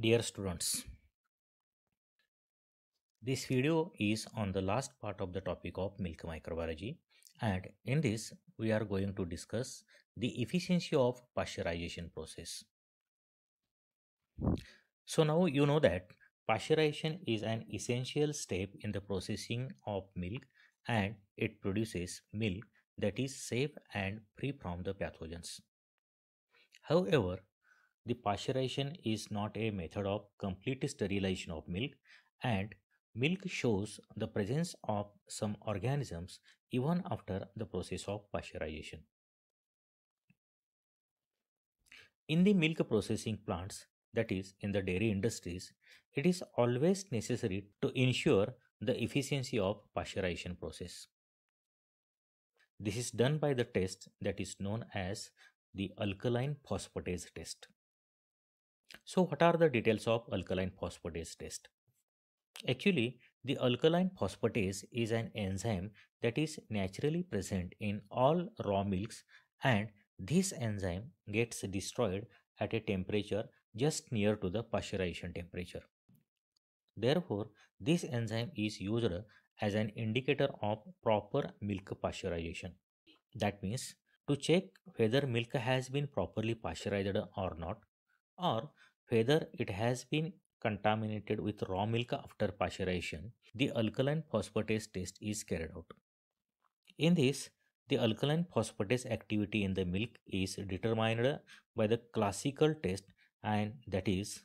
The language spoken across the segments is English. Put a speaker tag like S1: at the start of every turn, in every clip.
S1: Dear students, this video is on the last part of the topic of milk microbiology and in this we are going to discuss the efficiency of pasteurization process. So now you know that pasteurization is an essential step in the processing of milk and it produces milk that is safe and free from the pathogens. However, the pasteurization is not a method of complete sterilization of milk and milk shows the presence of some organisms even after the process of pasteurization. In the milk processing plants, that is, in the dairy industries, it is always necessary to ensure the efficiency of pasteurization process. This is done by the test that is known as the alkaline phosphatase test. So, what are the details of alkaline phosphatase test? Actually, the alkaline phosphatase is an enzyme that is naturally present in all raw milks and this enzyme gets destroyed at a temperature just near to the pasteurization temperature. Therefore, this enzyme is used as an indicator of proper milk pasteurization. That means to check whether milk has been properly pasteurized or not or whether it has been contaminated with raw milk after pasteurization, the alkaline phosphatase test is carried out. In this, the alkaline phosphatase activity in the milk is determined by the classical test and that is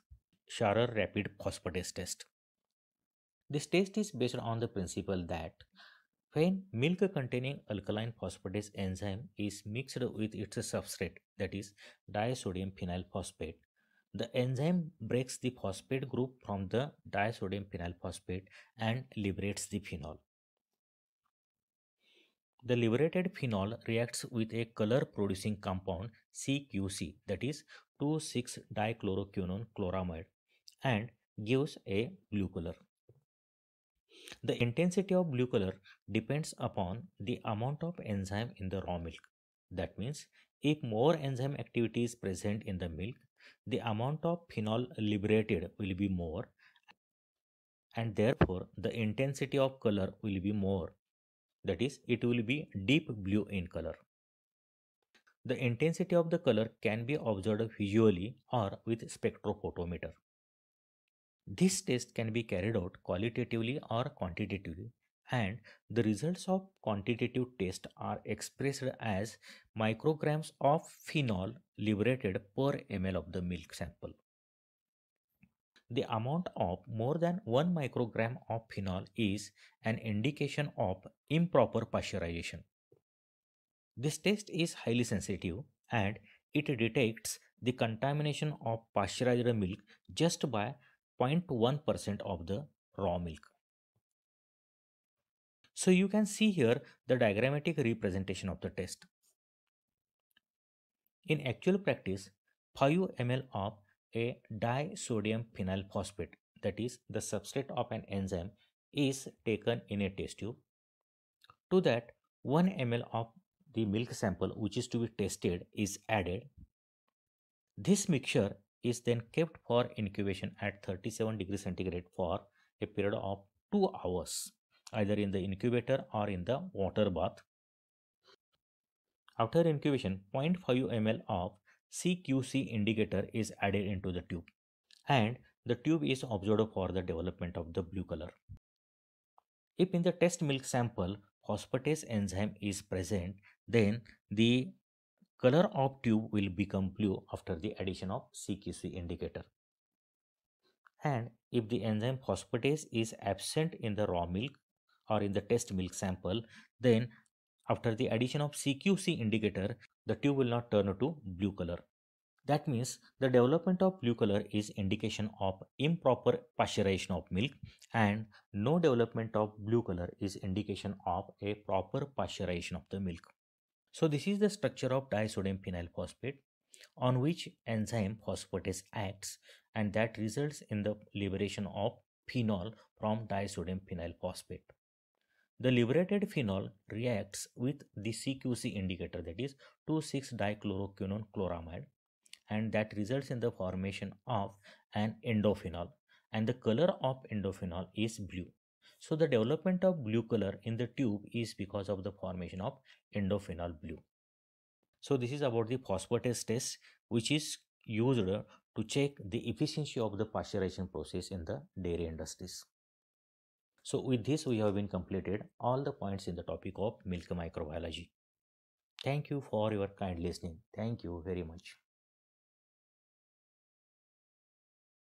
S1: Scharer rapid phosphatase test. This test is based on the principle that when milk containing alkaline phosphatase enzyme is mixed with its substrate that is disodium phenyl phosphate the enzyme breaks the phosphate group from the disodium phenyl phosphate and liberates the phenol. The liberated phenol reacts with a color producing compound CQC that is 2,6-dichloroquinone chloramide and gives a blue color. The intensity of blue color depends upon the amount of enzyme in the raw milk. That means if more enzyme activity is present in the milk, the amount of phenol liberated will be more and therefore the intensity of color will be more. That is, it will be deep blue in color. The intensity of the color can be observed visually or with spectrophotometer. This test can be carried out qualitatively or quantitatively and the results of quantitative test are expressed as micrograms of phenol liberated per ml of the milk sample. The amount of more than 1 microgram of phenol is an indication of improper pasteurization. This test is highly sensitive and it detects the contamination of pasteurized milk just by 0.1% of the raw milk. So you can see here the diagrammatic representation of the test. In actual practice, 5 ml of a disodium phenyl phosphate, that is the substrate of an enzyme, is taken in a test tube. To that, 1 ml of the milk sample which is to be tested is added. This mixture is then kept for incubation at 37 degrees centigrade for a period of 2 hours either in the incubator or in the water bath. After incubation, 0.5 ml of CQC indicator is added into the tube and the tube is observed for the development of the blue color. If in the test milk sample phosphatase enzyme is present, then the color of tube will become blue after the addition of CQC indicator. And if the enzyme phosphatase is absent in the raw milk, or in the test milk sample, then after the addition of CQC indicator, the tube will not turn to blue color. That means the development of blue color is indication of improper pasteurization of milk and no development of blue color is indication of a proper pasteurization of the milk. So this is the structure of disodium phenyl phosphate on which enzyme phosphatase acts and that results in the liberation of phenol from disodium phenyl phosphate. The liberated phenol reacts with the CQC indicator that is 2,6-dichloroquinone chloramide and that results in the formation of an endophenol and the color of endophenol is blue. So the development of blue color in the tube is because of the formation of endophenol blue. So this is about the phosphatase test which is used to check the efficiency of the pasteurization process in the dairy industries. So with this we have been completed all the points in the topic of milk microbiology. Thank you for your kind listening. Thank you very much.